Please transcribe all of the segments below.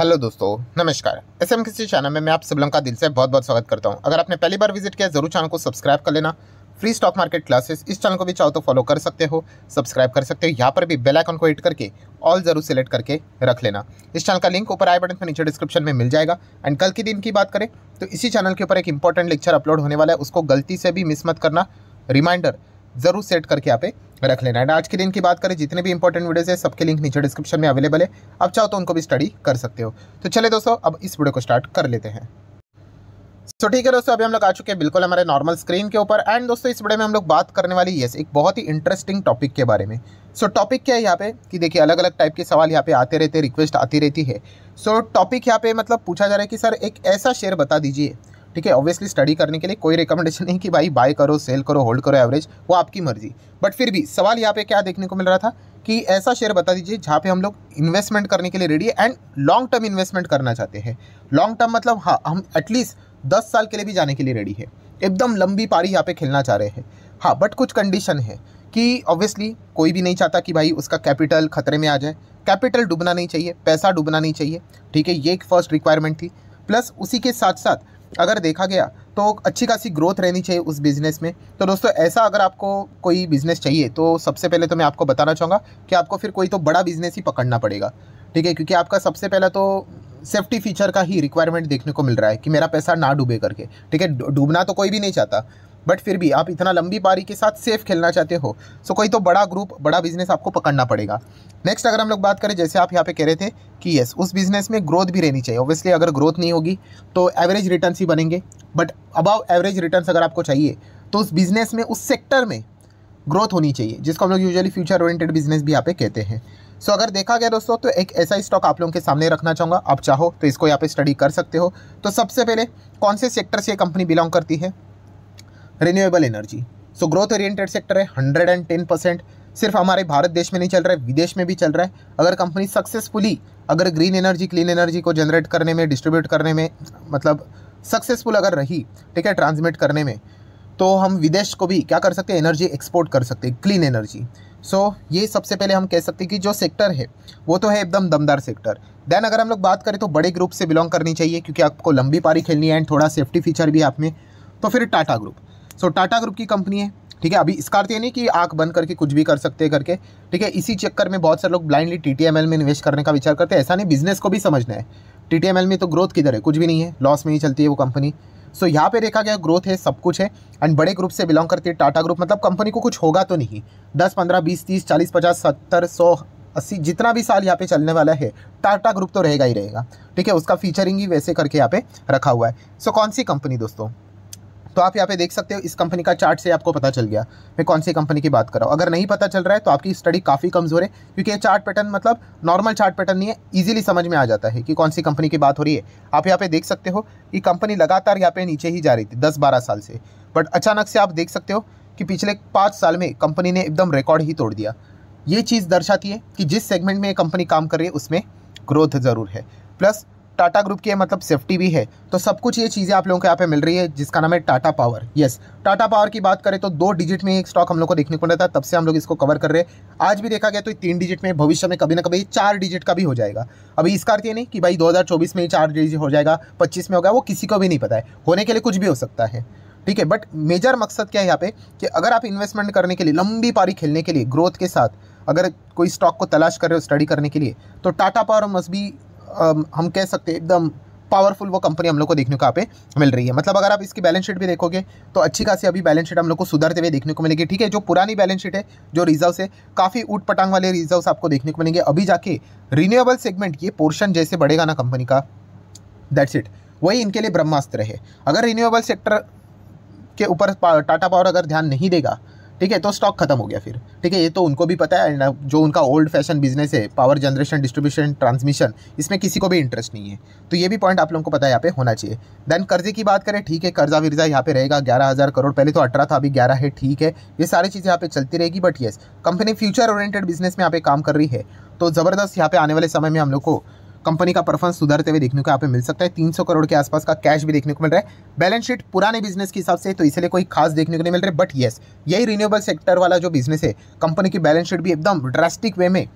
hello दोस्तों नमस्कार S M किसी चैनल में मैं आप सब का दिल से बहुत बहुत स्वागत करता हूं अगर आपने पहली बार विजिट किया जरूर चैनल को सब्सक्राइब कर लेना फ्री स्टॉक मार्केट क्लासेस इस चैनल को भी चाहो तो फॉलो कर सकते हो सब्सक्राइब कर सकते हो यहाँ पर भी बेल आइकन को हिट करके ऑल जरूर सेलेक्ट करके रख लेना इस चैनल का लिंक ऊपर आई बटन पर नीचे डिस्क्रिप्शन में मिल जाएगा एंड कल के दिन की बात करें तो इसी चैनल के ऊपर एक इंपॉर्टेंट लेक्चर अपलोड होने वाला है उसको गलती से भी मिस मत करना रिमाइंडर ज़रूर सेट करके यहाँ पे रख लेना एंड आज के दिन की बात करें जितने भी इंपॉर्टेंट वीडियोज़ हैं सबके लिंक नीचे डिस्क्रिप्शन में अवेलेबल है आप चाहो तो उनको भी स्टडी कर सकते हो तो चले दोस्तों अब इस वीडियो को स्टार्ट कर लेते हैं तो ठीक है दोस्तों अभी हम लोग आ चुके हैं बिल्कुल हमारे नॉर्मल स्क्रीन के ऊपर एंड दोस्तों इस वीडियो में हम लोग बात करने वाली यस एक बहुत ही इंटरेस्टिंग टॉपिक के बारे में सो so, टॉपिक क्या है यहाँ पे कि देखिए अलग अलग टाइप के सवाल यहाँ पे आते रहते रिक्वेस्ट आती रहती है सो so, टॉपिक यहाँ पे मतलब पूछा जा रहा है कि सर एक ऐसा शेयर बता दीजिए ठीक है ऑब्वियसली स्टडी करने के लिए कोई रिकमेंडेशन नहीं कि भाई बाय करो सेल करो होल्ड करो एवरेज वो आपकी मर्जी बट फिर भी सवाल यहाँ पे क्या देखने को मिल रहा था कि ऐसा शेयर बता दीजिए जहाँ पे हम लोग इन्वेस्टमेंट करने के लिए रेडी है एंड लॉन्ग टर्म इन्वेस्टमेंट करना चाहते हैं लॉन्ग टर्म मतलब हाँ हम एटलीस्ट दस साल के लिए भी जाने के लिए रेडी है एकदम लंबी पारी यहाँ पे खेलना चाह रहे हैं हाँ बट कुछ कंडीशन है कि ऑब्वियसली कोई भी नहीं चाहता कि भाई उसका कैपिटल खतरे में आ जाए कैपिटल डूबना नहीं चाहिए पैसा डूबना नहीं चाहिए ठीक है ये एक फर्स्ट रिक्वायरमेंट थी प्लस उसी के साथ साथ अगर देखा गया तो अच्छी खासी ग्रोथ रहनी चाहिए उस बिज़नेस में तो दोस्तों ऐसा अगर आपको कोई बिज़नेस चाहिए तो सबसे पहले तो मैं आपको बताना चाहूँगा कि आपको फिर कोई तो बड़ा बिज़नेस ही पकड़ना पड़ेगा ठीक है क्योंकि आपका सबसे पहला तो सेफ्टी फीचर का ही रिक्वायरमेंट देखने को मिल रहा है कि मेरा पैसा ना डूबे करके ठीक है डूबना तो कोई भी नहीं चाहता बट फिर भी आप इतना लंबी पारी के साथ सेफ खेलना चाहते हो सो कोई तो बड़ा ग्रुप बड़ा बिजनेस आपको पकड़ना पड़ेगा नेक्स्ट अगर हम लोग बात करें जैसे आप यहाँ पे कह रहे थे कि यस उस बिजनेस में ग्रोथ भी रहनी चाहिए ऑब्वियसली अगर ग्रोथ नहीं होगी तो एवरेज रिटर्न ही बनेंगे बट अबाव एवरेज रिटर्न अगर आपको चाहिए तो उस बिजनेस में उस सेक्टर में ग्रोथ होनी चाहिए जिसको हम लोग यूजुअली फ्यूचर ओरिएंटेड बिजनेस भी यहाँ पे कहते हैं सो so, अगर देखा गया दोस्तों तो एक ऐसा ही स्टॉक आप लोगों के सामने रखना चाहूँगा आप चाहो तो इसको यहाँ पे स्टडी कर सकते हो तो सबसे पहले कौन से सेक्टर से कंपनी बिलोंग करती है renewable energy so growth oriented sector है हंड्रेड एंड टेन परसेंट सिर्फ हमारे भारत देश में नहीं चल रहा है विदेश में भी चल रहा है अगर कंपनी सक्सेसफुली अगर ग्रीन एनर्जी क्लीन एनर्जी को जनरेट करने में डिस्ट्रीब्यूट करने में मतलब सक्सेसफुल अगर रही ठीक है ट्रांसमिट करने में तो हम विदेश को भी क्या कर सकते हैं एनर्जी एक्सपोर्ट कर सकते हैं क्लीन एनर्जी सो so, ये सबसे पहले हम कह सकते हैं कि जो सेक्टर है वो तो है एकदम दमदार सेक्टर देन अगर हम लोग बात करें तो बड़े ग्रुप से बिलोंग करनी चाहिए क्योंकि आपको लंबी पारी खेलनी है एंड थोड़ा सेफ्टी फीचर भी आप में तो फिर Tata group so Tata group की कंपनी है ठीक है अभी इसका अर्थ ये नहीं कि आंख बंद करके कुछ भी कर सकते हैं करके ठीक है इसी चक्कर में बहुत सारे लोग ब्लाइंडली टी में इन्वेस्ट करने का विचार करते हैं ऐसा नहीं बिजनेस को भी समझना है टी में तो ग्रोथ किधर है कुछ भी नहीं है लॉस में ही चलती है वो कंपनी सो so, यहाँ पे देखा गया ग्रोथ है सब कुछ है एंड बड़े ग्रुप से बिलोंग करती है टाटा ग्रुप मतलब कंपनी को कुछ होगा तो नहीं दस पंद्रह बीस तीस चालीस पचास सत्तर सौ अस्सी जितना भी साल यहाँ पे चलने वाला है टाटा ग्रुप तो रहेगा ही रहेगा ठीक है उसका फीचरिंग ही वैसे करके यहाँ पे रखा हुआ है सो so, कौन सी कंपनी दोस्तों तो आप यहाँ पे देख सकते हो इस कंपनी का चार्ट से आपको पता चल गया मैं कौन सी कंपनी की बात कर रहा हूँ अगर नहीं पता चल रहा है तो आपकी स्टडी काफ़ी कमज़ोर है क्योंकि ये चार्ट पैटर्न मतलब नॉर्मल चार्ट पैटर्न नहीं है ईजिली समझ में आ जाता है कि कौन सी कंपनी की बात हो रही है आप यहाँ पे देख सकते हो कि कंपनी लगातार यहाँ पे नीचे ही जा रही थी दस बारह साल से बट अचानक से आप देख सकते हो कि पिछले पाँच साल में कंपनी ने एकदम रिकॉर्ड ही तोड़ दिया ये चीज़ दर्शाती है कि जिस सेगमेंट में ये कंपनी काम कर रही है उसमें ग्रोथ ज़रूर है प्लस टाटा ग्रुप की है मतलब सेफ्टी भी है तो सब कुछ ये चीज़ें आप लोगों को यहाँ पे मिल रही है जिसका नाम है Tata power yes Tata power की बात करें तो दो डिजिट में एक स्टॉक हम लोग को देखने को मिलता है तब से हम लोग इसको कवर कर रहे हैं आज भी देखा गया तो तीन डिजिट में भविष्य में कभी ना कभी चार डिजिट का भी हो जाएगा अभी इसका अर्थ ये नहीं कि भाई दो में ही चार डिजिट हो जाएगा पच्चीस में होगा वो किसी को भी नहीं पता है होने के लिए कुछ भी हो सकता है ठीक है बट मेजर मकसद क्या है यहाँ पे कि अगर आप इन्वेस्टमेंट करने के लिए लंबी पारी खेलने के लिए ग्रोथ के साथ अगर कोई स्टॉक को तलाश कर रहे हो स्टडी करने के लिए तो टाटा पावर मस्ट बी हम कह सकते हैं एकदम पावरफुल वो कंपनी हम लोग को देखने को यहाँ पे मिल रही है मतलब अगर आप इसकी बैलेंस शीट भी देखोगे तो अच्छी खासी अभी बैलेंस शीट हम लोग को सुधरते हुए देखने को मिलेगी ठीक है जो पुरानी बैलेंस शीट है जो रिजर्व है काफ़ी ऊट पटांग वाले रिजर्व आपको देखने को मिलेंगे अभी जाके रिन्यूएबल सेगमेंट ये पोर्शन जैसे बढ़ेगा ना कंपनी का दैट्स इट वही इनके लिए ब्रह्मास्त्र है अगर रिन्यूएबल सेक्टर के ऊपर टाटा पावर अगर ध्यान नहीं देगा ठीक है तो स्टॉक खत्म हो गया फिर ठीक है ये तो उनको भी पता है जो उनका ओल्ड फैशन बिजनेस है पावर जनरेशन डिस्ट्रीब्यूशन ट्रांसमिशन इसमें किसी को भी इंटरेस्ट नहीं है तो ये भी पॉइंट आप लोगों को पता है यहाँ पे होना चाहिए देन कर्जे की बात करें ठीक है कर्जा विर्जा यहाँ पे रहेगा ग्यारह हज़ार करोड़ पहले तो अठारह था अभी ग्यारह है ठीक है ये सारी चीज़ें यहाँ पे चलती रहेगी but yes company future oriented business में यहाँ पे काम कर रही है तो ज़बरदस्त यहाँ पे आने वाले समय में हम लोग को कंपनी का परफॉर्मेंस सुधरते हुए देखने को यहाँ पे मिल सकता है 300 करोड़ के आसपास का कैश भी देखने को मिल रहा है बैलेंस शीट पुराने बिजनेस के हिसाब से तो इसलिए कोई खास देखने को नहीं मिल रहा है बट येस यही रिन्यूएबल सेक्टर वाला जो बिजनेस है कंपनी की बैलेंस शीट भी एकदम ड्रास्टिक वे में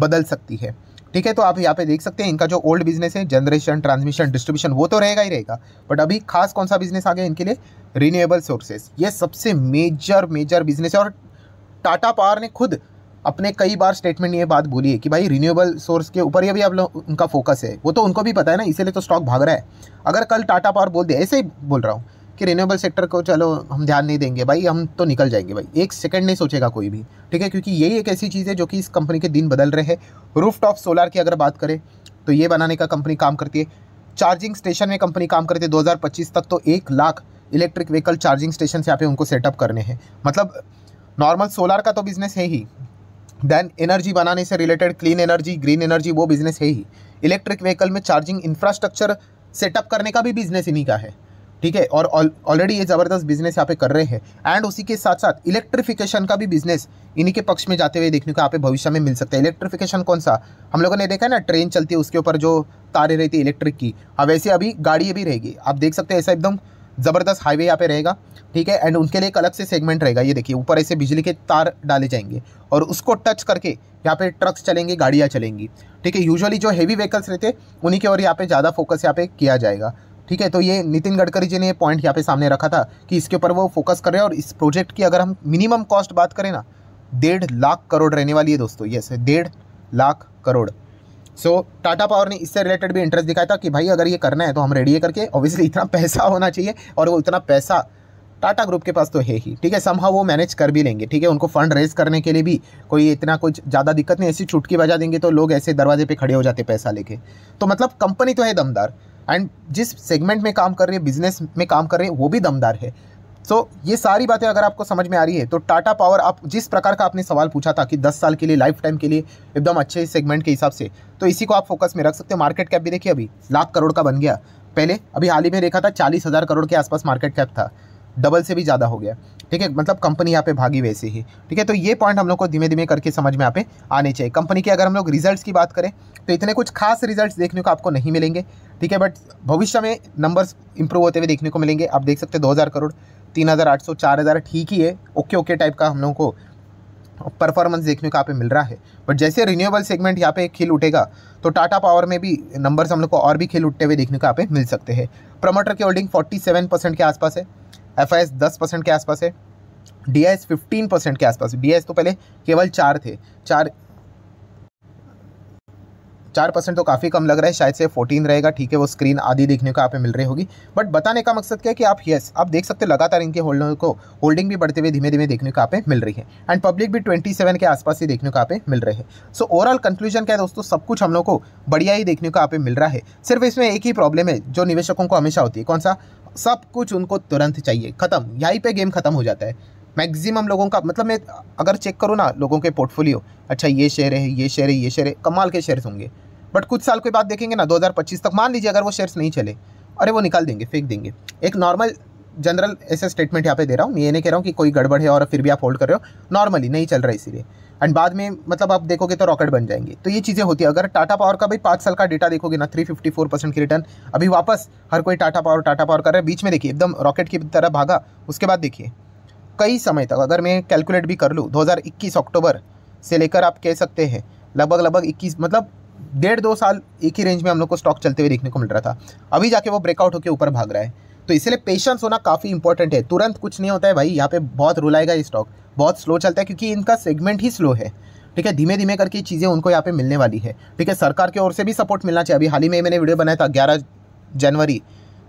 बदल सकती है ठीक है तो आप यहाँ पे देख सकते हैं इनका जो ओल्ड बिजनेस है जनरेशन ट्रांसमिशन डिस्ट्रीब्यूशन वो तो रहेगा ही रहेगा बट अभी खास कौन सा बिजनेस आ गया इनके लिए रिन्यूएबल सोर्सेस ये सबसे मेजर मेजर बिजनेस है और टाटा पावर ने खुद अपने कई बार स्टेटमेंट ये बात बोली है कि भाई रिन्यूएबल सोर्स के ऊपर ये भी आप लोग उनका फोकस है वो तो उनको भी पता है ना इसीलिए तो स्टॉक भाग रहा है अगर कल टाटा पावर बोल दे ऐसे ही बोल रहा हूँ कि रिन्यूएबल सेक्टर को चलो हम ध्यान नहीं देंगे भाई हम तो निकल जाएंगे भाई एक सेकंड नहीं सोचेगा कोई भी ठीक है क्योंकि यही एक ऐसी चीज़ है जो कि इस कंपनी के दिन बदल रहे हैं रूफ टॉप सोलार की अगर बात करें तो ये बनाने का कंपनी काम करती है चार्जिंग स्टेशन में कंपनी काम करती है दो तक तो एक lakh electric vehicle charging station यहाँ पे उनको सेटअप करने हैं मतलब नॉर्मल सोलार का तो बिजनेस है ही देन एनर्जी बनाने से related clean energy green energy वो बिजनेस है ही इलेक्ट्रिक व्हीकल में चार्जिंग इंफ्रास्ट्रक्चर सेटअप करने का भी बिजनेस इन्हीं का है ठीक है और ऑलरेडी ये ज़बरदस्त बिजनेस यहाँ पे कर रहे हैं एंड उसी के साथ साथ इलेक्ट्रिफिकेशन का भी बिजनेस इन्हीं के पक्ष में जाते हुए देखने को आप भविष्य में मिल सकता है इलेक्ट्रिफिकेशन कौन सा हम लोगों ने देखा है ना ट्रेन चलती है उसके ऊपर जो तारे रहती है इलेक्ट्रिक की अब वैसे अभी गाड़ी भी रहेगी आप देख सकते हैं ऐसा एकदम ज़बरदस्त हाईवे यहाँ पे रहेगा ठीक है एंड उनके लिए एक अलग से सेगमेंट रहेगा ये देखिए ऊपर ऐसे बिजली के तार डाले जाएंगे और उसको टच करके यहाँ पे ट्रक्स चलेंगे गाड़ियाँ चलेंगी ठीक है यूजुअली जो हैवी व्हीकल्स रहते उन्हीं के और यहाँ पे ज़्यादा फोकस यहाँ पे किया जाएगा ठीक है तो ये नितिन गडकरी जी ने ये पॉइंट यहाँ पे सामने रखा था कि इसके ऊपर वो फोकस कर रहे हैं और इस प्रोजेक्ट की अगर हम मिनिमम कॉस्ट बात करें ना डेढ़ लाख करोड़ रहने वाली है दोस्तों यस डेढ़ लाख करोड़ सो टाटा पावर ने इससे रिलेटेड भी इंटरेस्ट दिखाया था कि भाई अगर ये करना है तो हम रेडी करके ऑब्वियसली इतना पैसा होना चाहिए और वो इतना पैसा टाटा ग्रुप के पास तो है ही ठीक है समहा वो मैनेज कर भी लेंगे ठीक है उनको फंड रेज करने के लिए भी कोई इतना कुछ ज़्यादा दिक्कत नहीं ऐसी छुटकी बजा देंगे तो लोग ऐसे दरवाजे पे खड़े हो जाते पैसा लेके तो मतलब कंपनी तो है दमदार एंड जिस सेगमेंट में काम कर रही है बिजनेस में काम कर रहे हैं वो भी दमदार है सो so, ये सारी बातें अगर आपको समझ में आ रही है तो टाटा पावर आप जिस प्रकार का आपने सवाल पूछा था कि 10 साल के लिए लाइफ टाइम के लिए एकदम अच्छे सेगमेंट के हिसाब से तो इसी को आप फोकस में रख सकते हो मार्केट कैप भी देखिए अभी लाख करोड़ का बन गया पहले अभी हाल ही में देखा था चालीस हज़ार करोड़ के आसपास मार्केट कैप था डबल से भी ज़्यादा हो गया ठीक है मतलब कंपनी यहाँ पे भागी वैसे ही ठीक है तो ये पॉइंट हम लोग को धीमे धीमे करके समझ में यहाँ पे आने चाहिए कंपनी के अगर हम लोग रिजल्ट्स की बात करें तो इतने कुछ खास रिजल्ट्स देखने को आपको नहीं मिलेंगे ठीक है बट भविष्य में नंबर्स इंप्रूव होते हुए देखने को मिलेंगे आप देख सकते हैं दो करोड़ तीन हज़ार आठ सौ चार हज़ार ठीक ही है ओके ओके टाइप का हम लोगों को परफॉर्मेंस देखने को यहाँ पे मिल रहा है बट जैसे रिन्यूएबल सेगमेंट यहाँ पे खेल उठेगा तो टाटा पावर में भी नंबर्स हम लोग को और भी खेल उठते हुए देखने को यहाँ पे मिल सकते हैं प्रमोटर की होल्डिंग सेवन परसेंट के आसपास है एफ आई दस परसेंट के आसपास है D I S fifteen percent के आसपास डी आई एस तो पहले केवल चार थे चार चार परसेंट तो काफ़ी कम लग रहा है शायद से फोर्टीन रहेगा ठीक है वो स्क्रीन आदि देखने को आप मिल रही होगी बट बताने का मकसद क्या है कि आप येस आप देख सकते हो लगातार इनके होल्डर को होल्डिंग भी बढ़ते हुए धीमे धीमे देखने को आप मिल रही है एंड पब्लिक भी ट्वेंटी सेवन के आसपास ही देखने को आप मिल रहे हैं सो ओवरऑल कंक्लूजन क्या है दोस्तों सब कुछ हम लोग को बढ़िया ही देखने को आप मिल रहा है सिर्फ इसमें एक ही प्रॉब्लम है जो निवेशकों को हमेशा होती है कौन सा सब कुछ उनको तुरंत चाहिए खत्म यहीं पर गेम खत्म हो जाता है मैक्सिमम लोगों का मतलब मैं अगर चेक करूँ ना लोगों के पोर्टफोलियो अच्छा ये शेयर है ये शेयर है ये शेयर है कमाल के शेयर्स होंगे बट कुछ साल के बाद देखेंगे ना 2025 तक मान लीजिए अगर वो शेयर्स नहीं चले अरे वो निकाल देंगे फेंक देंगे एक नॉर्मल जनरल ऐसे स्टेटमेंट यहाँ पे दे रहा हूँ मैं ये नहीं कह रहा हूँ कि कोई गड़बड़ है और फिर भी आप होल्ड कर रहे हो नॉर्मली नहीं चल रहा इसीलिए एंड बाद में मतलब आप देखोगे तो रॉकेट बन जाएंगे तो ये चीज़ें होती है अगर टाटा पावर का भाई पाँच साल का डाटा देखोगे ना थ्री फिफ्टी फोर परसेंट की रिटर्न अभी वापस हर कोई टाटा पावर टाटा पावर कर रहा है बीच में देखिए एकदम रॉकेट की तरह भागा उसके बाद देखिए कई समय तक अगर मैं कैलकुलेट भी कर लूँ 2021 अक्टूबर से लेकर आप कह सकते हैं लगभग लगभग 21 मतलब डेढ़ दो साल एक ही रेंज में हम लोग को स्टॉक चलते हुए देखने को मिल रहा था अभी जाके वो ब्रेकआउट होकर ऊपर भाग रहा है तो इसलिए पेशेंस होना काफ़ी इंपॉर्टेंट है तुरंत कुछ नहीं होता है भाई यहाँ पे बहुत रुलाएगा ये स्टॉक बहुत स्लो चलता है क्योंकि इनका सेगमेंट ही स्लो है ठीक है धीमे धीमे करके चीज़ें उनको यहाँ पे मिलने वाली है ठीक है सरकार की ओर से भी सपोर्ट मिलना चाहिए अभी हाल ही में मैंने वीडियो बनाया था ग्यारह जनवरी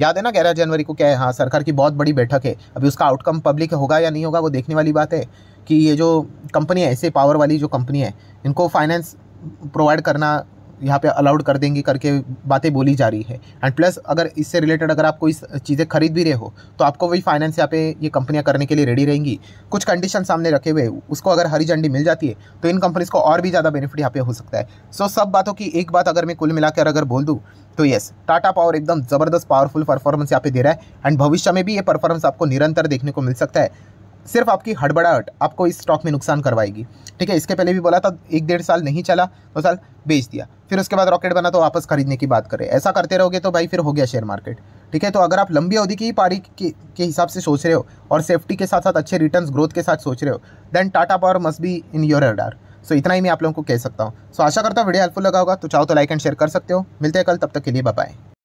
याद है ना ग्यारह जनवरी को क्या है हाँ सरकार की बहुत बड़ी बैठक है अभी उसका आउटकम पब्लिक होगा या नहीं होगा वो देखने वाली बात है कि ये जो कंपनी है ऐसे पावर वाली जो कंपनी है इनको फाइनेंस प्रोवाइड करना यहाँ पे अलाउड कर देंगी करके बातें बोली जा रही है एंड प्लस अगर इससे रिलेटेड अगर आप कोई चीज़ें खरीद भी रहे हो तो आपको वही फाइनेंस यहाँ पे ये कंपनियाँ करने के लिए रेडी रहेंगी कुछ कंडीशन सामने रखे हुए उसको अगर हरी झंडी मिल जाती है तो इन कंपनीज़ को और भी ज़्यादा बेनिफिट यहाँ पे हो सकता है सो so, सब बातों की एक बात अगर मैं कुल मिलाकर अगर बोल दूँ तो येस टाटा पावर एकदम ज़बरदस्त पावरफुल परफॉर्मेंस यहाँ पे दे रहा है एंड भविष्य में भी ये परफॉर्मेंस आपको निरंतर देखने को मिल सकता है सिर्फ आपकी हड़बड़ाहट आपको इस स्टॉक में नुकसान करवाएगी ठीक है इसके पहले भी बोला था एक डेढ़ साल नहीं चला दो साल बेच दिया फिर उसके बाद रॉकेट बना तो वापस खरीदने की बात करें ऐसा करते रहोगे तो भाई फिर हो गया शेयर मार्केट ठीक है तो अगर आप लंबी अवधि की पारी के, के हिसाब से सोच रहे हो और सेफ्टी के साथ साथ अच्छे रिटर्न ग्रोथ के साथ सोच रहे हो then Tata power must be in your radar so इतना ही मैं आप लोगों को कह सकता हूँ सो आशा करता हूँ वीडियो हेल्पफुल लगा होगा तो चाहो तो लाइक एंड शेयर कर सकते हो मिलते हैं कल तब तक के लिए बाय